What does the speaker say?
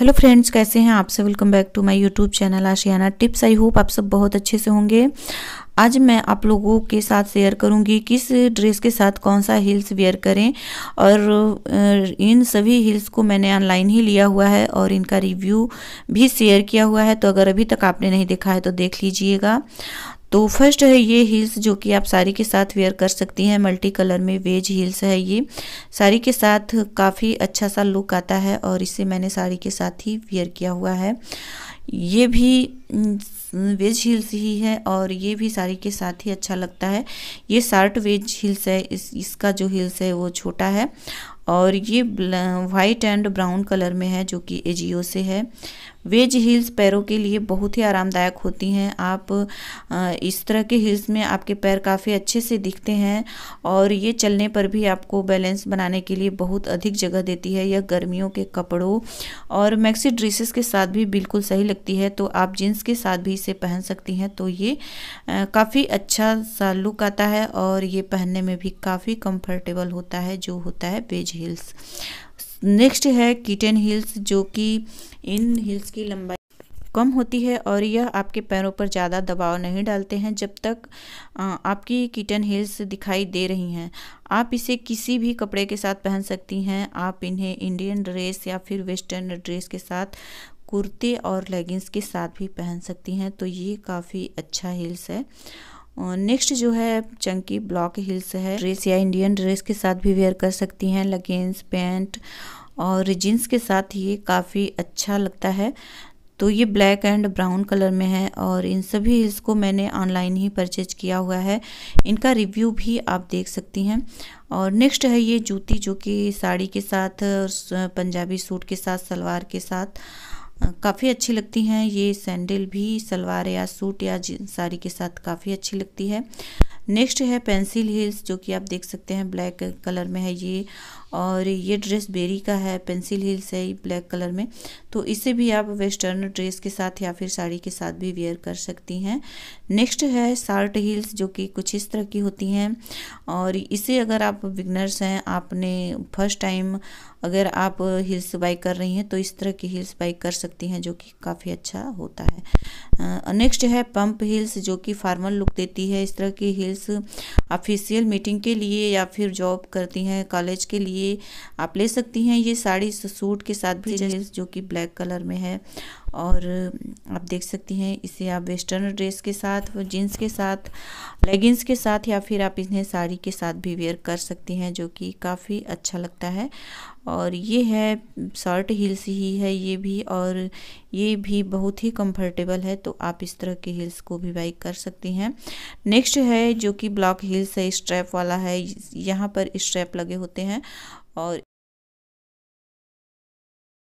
hello friends कैसे हैं आप सब welcome back to my YouTube channel Aashiyana tips I hope आप सब बहुत अच्छे से होंगे आज मैं आप लोगों के साथ शेयर करूंगी किस ड्रेस के साथ कौन सा हील्स वेयर करें और इन सभी हील्स को मैंने ऑनलाइन ही लिया हुआ है और इनका रिव्यू भी शेयर किया हुआ है तो अगर अभी तक आपने नहीं देखा है तो देख लीजिएगा तो फर्स्ट है ये हील्स जो कि आप साड़ी के साथ वेयर कर सकती हैं मल्टी कलर में वेज हील्स है ये साड़ी के साथ काफ़ी अच्छा सा लुक आता है और इसे मैंने साड़ी के साथ ही वेयर किया हुआ है ये भी वेज हिल्स ही है और ये भी साड़ी के साथ ही अच्छा लगता है ये शार्ट वेज हिल्स है इस इसका जो हिल्स है वो छोटा है और ये वाइट एंड ब्राउन कलर में है जो कि एजियो से है वेज हील्स पैरों के लिए बहुत ही आरामदायक होती हैं आप इस तरह के हील्स में आपके पैर काफ़ी अच्छे से दिखते हैं और ये चलने पर भी आपको बैलेंस बनाने के लिए बहुत अधिक जगह देती है यह गर्मियों के कपड़ों और मैक्सी ड्रेसेस के साथ भी बिल्कुल सही लगती है तो आप जीन्स के साथ भी इसे पहन सकती हैं तो ये काफ़ी अच्छा सा लुक आता है और ये पहनने में भी काफ़ी कंफर्टेबल होता है जो होता है बेज हील्स नेक्स्ट है किटन हील्स जो कि इन हील्स की लंबाई कम होती है और यह आपके पैरों पर ज़्यादा दबाव नहीं डालते हैं जब तक आपकी किटन हील्स दिखाई दे रही हैं आप इसे किसी भी कपड़े के साथ पहन सकती हैं आप इन्हें इंडियन ड्रेस या फिर वेस्टर्न ड्रेस के साथ कुर्ते और लेगिंग्स के साथ भी पहन सकती हैं तो ये काफ़ी अच्छा हिल्स है नेक्स्ट जो है चंकी ब्लॉक हिल्स है ड्रेस या इंडियन ड्रेस के साथ भी वेयर कर सकती हैं लेगिंग्स पैंट और जीन्स के साथ ये काफ़ी अच्छा लगता है तो ये ब्लैक एंड ब्राउन कलर में है और इन सभी हिल्स को मैंने ऑनलाइन ही परचेज किया हुआ है इनका रिव्यू भी आप देख सकती हैं और नेक्स्ट है ये जूती जो कि साड़ी के साथ पंजाबी सूट के साथ सलवार के साथ काफ़ी अच्छी लगती हैं ये सैंडल भी सलवार या सूट या साड़ी के साथ काफ़ी अच्छी लगती है नेक्स्ट है पेंसिल हील्स जो कि आप देख सकते हैं ब्लैक कलर में है ये और ये ड्रेस बेरी का है पेंसिल हील्स है ब्लैक कलर में तो इसे भी आप वेस्टर्न ड्रेस के साथ या फिर साड़ी के साथ भी वेयर कर सकती हैं नेक्स्ट है शार्ट हील्स जो कि कुछ इस तरह की होती हैं और इसे अगर आप बिगनर्स हैं आपने फर्स्ट टाइम अगर आप हील्स बाई कर रही हैं तो इस तरह की हील्स बाई कर सकती हैं जो कि काफ़ी अच्छा होता है नेक्स्ट है पंप हील्स जो कि फार्मल लुक देती है इस तरह की हील्स ऑफिशियल मीटिंग के लिए या फिर जॉब करती हैं कॉलेज के लिए आप ले सकती हैं ये साड़ी सूट के साथ भी जो कि ब्लैक कलर में है और आप देख सकती हैं इसे आप वेस्टर्न ड्रेस के साथ जीन्स के साथ लेगिंग्स के साथ या फिर आप इन्हें साड़ी के साथ भी वेयर कर सकती हैं जो कि काफ़ी अच्छा लगता है और ये है शॉर्ट हील्स ही है ये भी और ये भी बहुत ही कंफर्टेबल है तो आप इस तरह के हील्स को भी बाई कर सकती हैं नेक्स्ट है जो कि ब्लॉक हील से है स्ट्रैप वाला है यहाँ पर स्ट्रैप लगे होते हैं और